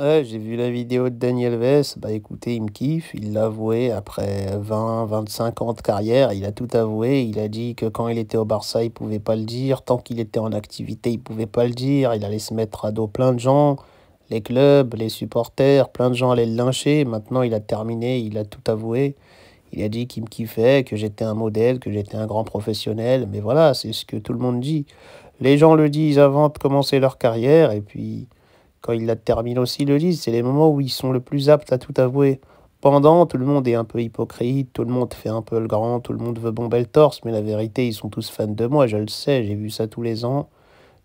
Ouais, j'ai vu la vidéo de Daniel Vess. Bah écoutez, il me kiffe. Il l'a avoué après 20, 25 ans de carrière. Il a tout avoué. Il a dit que quand il était au Barça, il pouvait pas le dire. Tant qu'il était en activité, il pouvait pas le dire. Il allait se mettre à dos plein de gens, les clubs, les supporters, plein de gens allaient le lyncher. Maintenant, il a terminé. Il a tout avoué. Il a dit qu'il me kiffait, que j'étais un modèle, que j'étais un grand professionnel. Mais voilà, c'est ce que tout le monde dit. Les gens le disent avant de commencer leur carrière et puis quand ils la termine aussi le disent, c'est les moments où ils sont le plus aptes à tout avouer. Pendant, tout le monde est un peu hypocrite, tout le monde fait un peu le grand, tout le monde veut bomber le torse, mais la vérité, ils sont tous fans de moi, je le sais, j'ai vu ça tous les ans.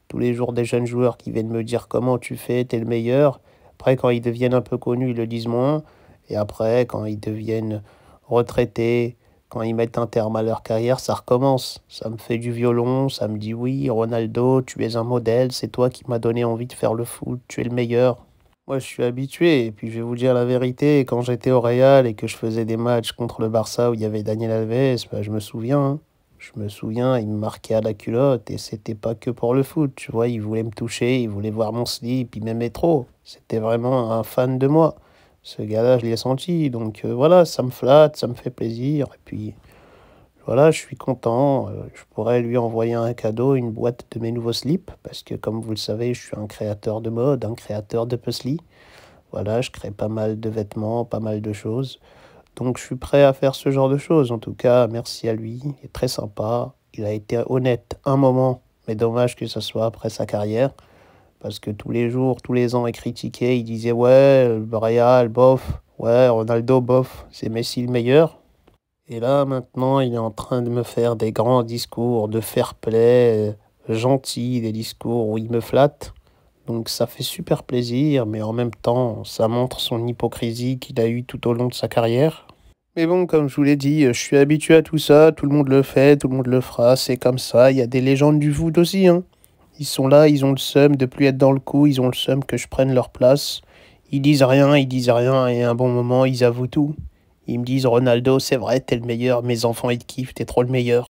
Tous les jours, des jeunes joueurs qui viennent me dire comment tu fais, t'es le meilleur. Après, quand ils deviennent un peu connus, ils le disent moins. Et après, quand ils deviennent retraités, quand ils mettent un terme à leur carrière, ça recommence. Ça me fait du violon, ça me dit oui, Ronaldo, tu es un modèle, c'est toi qui m'as donné envie de faire le foot, tu es le meilleur. Moi, je suis habitué, et puis je vais vous dire la vérité, quand j'étais au Real et que je faisais des matchs contre le Barça où il y avait Daniel Alves, bah, je me souviens. Hein. Je me souviens, il me marquait à la culotte, et c'était pas que pour le foot, tu vois, il voulait me toucher, il voulait voir mon slip, il m'aimait trop. C'était vraiment un fan de moi ce gars-là, je l'ai senti. Donc euh, voilà, ça me flatte, ça me fait plaisir. Et puis voilà, je suis content. Euh, je pourrais lui envoyer un cadeau, une boîte de mes nouveaux slips, parce que comme vous le savez, je suis un créateur de mode, un créateur de puzzle. Voilà, je crée pas mal de vêtements, pas mal de choses. Donc je suis prêt à faire ce genre de choses. En tout cas, merci à lui. Il est très sympa. Il a été honnête un moment, mais dommage que ce soit après sa carrière. Parce que tous les jours, tous les ans, il critiquait, il disait ouais, bof, ouais, Ronaldo, bof, c'est Messi le meilleur. Et là, maintenant, il est en train de me faire des grands discours de fair play, euh, gentil des discours où il me flatte. Donc ça fait super plaisir, mais en même temps, ça montre son hypocrisie qu'il a eue tout au long de sa carrière. Mais bon, comme je vous l'ai dit, je suis habitué à tout ça, tout le monde le fait, tout le monde le fera, c'est comme ça, il y a des légendes du foot aussi. Hein. Ils sont là, ils ont le seum de plus être dans le coup, ils ont le seum que je prenne leur place. Ils disent rien, ils disent rien, et à un bon moment, ils avouent tout. Ils me disent Ronaldo, c'est vrai, t'es le meilleur, mes enfants ils te kiffent, t'es trop le meilleur.